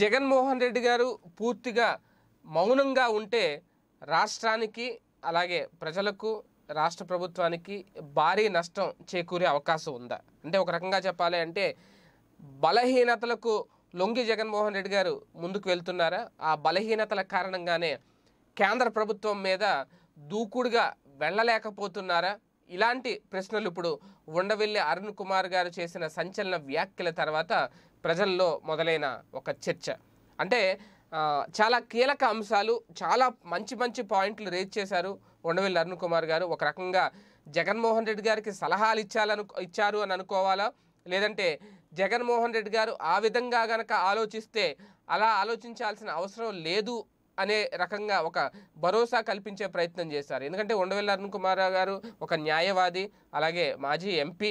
జగన్మోహన్ రెడ్డి గారు పూర్తిగా మౌనంగా ఉంటే రాష్ట్రానికి అలాగే ప్రజలకు రాష్ట్ర ప్రభుత్వానికి భారీ నష్టం చేకూరే అవకాశం ఉందా అంటే ఒక రకంగా చెప్పాలి అంటే బలహీనతలకు లొంగి జగన్మోహన్ రెడ్డి గారు ముందుకు వెళ్తున్నారా ఆ బలహీనతల కారణంగానే కేంద్ర ప్రభుత్వం మీద దూకుడుగా వెళ్ళలేకపోతున్నారా ఇలాంటి ప్రశ్నలు ఇప్పుడు ఉండవెల్లి అరుణ్ కుమార్ గారు చేసిన సంచలన వ్యాఖ్యల తర్వాత ప్రజల్లో మొదలైన ఒక చర్చ అంటే చాలా కీలక అంశాలు చాలా మంచి మంచి పాయింట్లు రేజ్ చేశారు ఉండవెల్లి అరుణ్ కుమార్ గారు ఒక రకంగా జగన్మోహన్ రెడ్డి గారికి సలహాలు ఇచ్చాలను ఇచ్చారు అని అనుకోవాలా లేదంటే జగన్మోహన్ రెడ్డి గారు ఆ విధంగా గనక ఆలోచిస్తే అలా ఆలోచించాల్సిన అవసరం లేదు అనే రకంగా ఒక భరోసా కల్పించే ప్రయత్నం చేశారు ఎందుకంటే ఉండవెల్లి అరుణ్ కుమార్ గారు ఒక న్యాయవాది అలాగే మాజీ ఎంపీ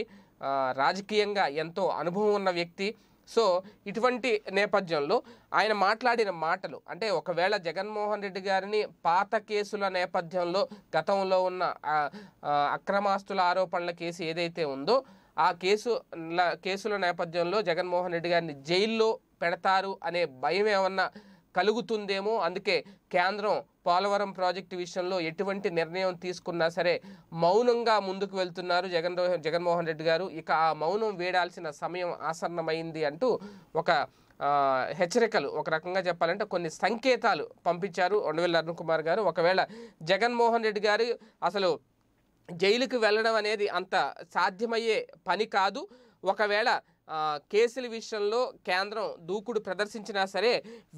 రాజకీయంగా ఎంతో అనుభవం ఉన్న వ్యక్తి సో ఇటువంటి నేపథ్యంలో ఆయన మాట్లాడిన మాటలు అంటే ఒకవేళ జగన్మోహన్ రెడ్డి గారిని పాత కేసుల నేపథ్యంలో గతంలో ఉన్న అక్రమాస్తుల ఆరోపణల కేసు ఏదైతే ఉందో ఆ కేసు కేసుల నేపథ్యంలో జగన్మోహన్ రెడ్డి గారిని జైల్లో పెడతారు అనే భయం ఏమన్నా కలుగుతుందేమో అందుకే కేంద్రం పోలవరం ప్రాజెక్టు విషయంలో ఎటువంటి నిర్ణయం తీసుకున్నా సరే మౌనంగా ముందుకు వెళ్తున్నారు జగన్ జగన్మోహన్ రెడ్డి గారు ఇక ఆ మౌనం వేడాల్సిన సమయం ఆసన్నమైంది అంటూ ఒక హెచ్చరికలు ఒక రకంగా చెప్పాలంటే కొన్ని సంకేతాలు పంపించారు ఉండవెల్లి అరుణ్ కుమార్ గారు ఒకవేళ జగన్మోహన్ రెడ్డి గారు అసలు జైలుకు వెళ్ళడం అనేది అంత సాధ్యమయ్యే పని కాదు ఒకవేళ కేసుల విషయంలో కేంద్రం దూకుడు ప్రదర్శించినా సరే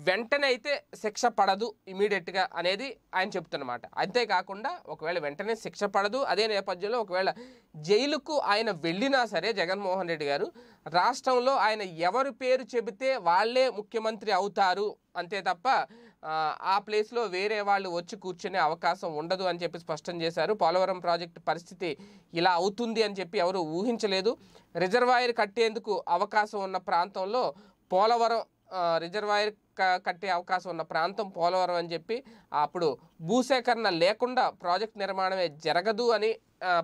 వెంటనే అయితే శిక్ష పడదు ఇమీడియట్గా అనేది ఆయన చెప్తున్నమాట అంతేకాకుండా ఒకవేళ వెంటనే శిక్ష పడదు అదే నేపథ్యంలో ఒకవేళ జైలుకు ఆయన వెళ్ళినా సరే జగన్మోహన్ రెడ్డి గారు రాష్ట్రంలో ఆయన ఎవరు పేరు చెబితే వాళ్లే ముఖ్యమంత్రి అవుతారు అంతే తప్ప ఆ ప్లేస్లో వేరే వాళ్ళు వచ్చి కూర్చునే అవకాశం ఉండదు అని చెప్పి స్పష్టం చేశారు పోలవరం ప్రాజెక్టు పరిస్థితి ఇలా అవుతుంది అని చెప్పి ఎవరు ఊహించలేదు రిజర్వాయర్ కట్టేందుకు అవకాశం ఉన్న ప్రాంతంలో పోలవరం రిజర్వాయర్ కట్టే అవకాశం ఉన్న ప్రాంతం పోలవరం అని చెప్పి అప్పుడు భూసేకరణ లేకుండా ప్రాజెక్ట్ నిర్మాణమే జరగదు అని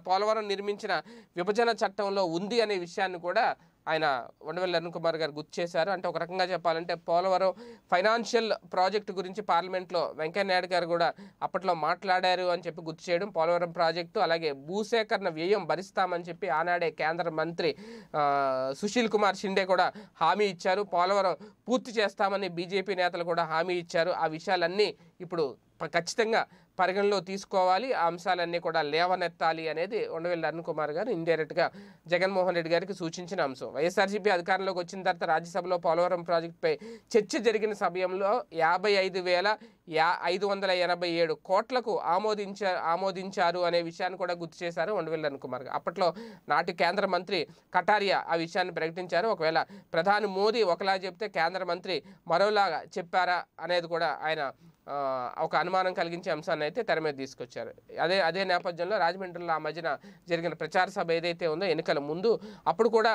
పోలవరం నిర్మించిన విభజన చట్టంలో ఉంది అనే విషయాన్ని కూడా ఆయన ఉండవల్లి అరుణ్ కుమార్ గారు గుర్తు చేశారు అంటే ఒక రకంగా చెప్పాలంటే పోలవరం ఫైనాన్షియల్ ప్రాజెక్టు గురించి పార్లమెంట్లో వెంకయ్యనాయుడు గారు కూడా అప్పట్లో మాట్లాడారు అని చెప్పి గుర్తు చేయడం పోలవరం ప్రాజెక్టు అలాగే భూసేకరణ వ్యయం భరిస్తామని చెప్పి ఆనాడే కేంద్ర మంత్రి సుశీల్ కుమార్ షిండే కూడా హామీ ఇచ్చారు పోలవరం పూర్తి చేస్తామని బీజేపీ నేతలు కూడా హామీ ఇచ్చారు ఆ విషయాలన్నీ ఇప్పుడు ఖచ్చితంగా పరిగణలో తీసుకోవాలి ఆ అంశాలన్నీ కూడా లేవనెత్తాలి అనేది ఉండవెల్లి అరుణ్ కుమార్ గారు ఇండైరెక్ట్గా జగన్మోహన్ రెడ్డి గారికి సూచించిన అంశం వైఎస్ఆర్సీపీ అధికారంలోకి వచ్చిన తర్వాత రాజ్యసభలో పోలవరం ప్రాజెక్టుపై చర్చ జరిగిన సమయంలో యాభై ఐదు వేల యా ఐదు వందల ఎనభై ఏడు కోట్లకు ఆమోదించారు ఆమోదించారు అనే విషయాన్ని కూడా గుర్తు చేశారు ఉండవెల్లి అరుణ్ కుమార్ గారు అప్పట్లో నాటి కేంద్ర మంత్రి కటారియా ఆ విషయాన్ని ప్రకటించారు ఒకవేళ ప్రధాని మోదీ ఒకలా చెప్తే కేంద్ర మంత్రి మరోలాగా చెప్పారా అనేది కూడా ఆయన ఒక అనుమానం కలిగించే అంశాన్ని వర్గాన్ని అయితే తెర మీద తీసుకొచ్చారు అదే అదే నేపథ్యంలో రాజమండ్రిలో ఆ మధ్యన జరిగిన ప్రచార సభ ఏదైతే ఉందో ఎన్నికల ముందు అప్పుడు కూడా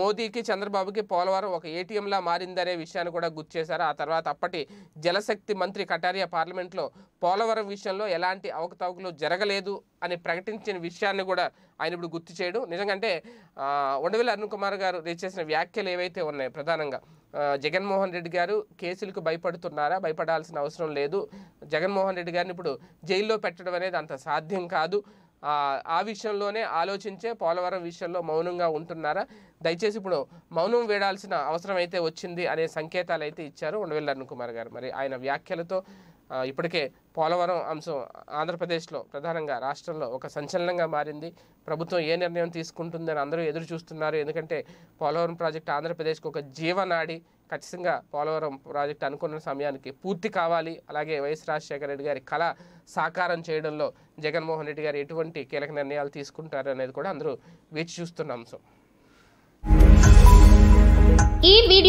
మోదీకి చంద్రబాబుకి పోలవరం ఒక ఏటీఎంలా మారిందనే విషయాన్ని కూడా గుర్తు చేశారు ఆ తర్వాత అప్పటి జలశక్తి మంత్రి కటారియా పార్లమెంట్లో పోలవరం విషయంలో ఎలాంటి అవకతవకలు జరగలేదు అని ప్రకటించిన విషయాన్ని కూడా ఆయన ఇప్పుడు గుర్తు చేయడం నిజంగా ఉండవెల్లి అరుణ్ కుమార్ గారు చేసిన వ్యాఖ్యలు ఏవైతే ఉన్నాయి ప్రధానంగా జగన్మోహన్ రెడ్డి గారు కేసులకు భయపడుతున్నారా భయపడాల్సిన అవసరం లేదు జగన్మోహన్ రెడ్డి గారిని ఇప్పుడు జైల్లో పెట్టడం అనేది అంత సాధ్యం కాదు ఆ విషయంలోనే ఆలోచించే పోలవరం విషయంలో మౌనంగా ఉంటున్నారా దయచేసి ఇప్పుడు మౌనం వేడాల్సిన అవసరం అయితే వచ్చింది అనే సంకేతాలు అయితే ఇచ్చారు ఉండవెల్లి అరుణ్ కుమార్ గారు మరి ఆయన వ్యాఖ్యలతో ఇప్పటికే పోలవరం అంశం ఆంధ్రప్రదేశ్లో ప్రధానంగా రాష్ట్రంలో ఒక సంచలనంగా మారింది ప్రభుత్వం ఏ నిర్ణయం తీసుకుంటుందని అందరూ ఎదురు చూస్తున్నారు ఎందుకంటే పోలవరం ప్రాజెక్టు ఆంధ్రప్రదేశ్కి ఒక జీవనాడి ఖచ్చితంగా పోలవరం ప్రాజెక్టు అనుకున్న సమయానికి పూర్తి కావాలి అలాగే వైఎస్ రాజశేఖర రెడ్డి గారి కళ సాకారం చేయడంలో జగన్మోహన్ రెడ్డి గారు ఎటువంటి కీలక నిర్ణయాలు తీసుకుంటారు అనేది కూడా అందరూ వేచి చూస్తున్న అంశం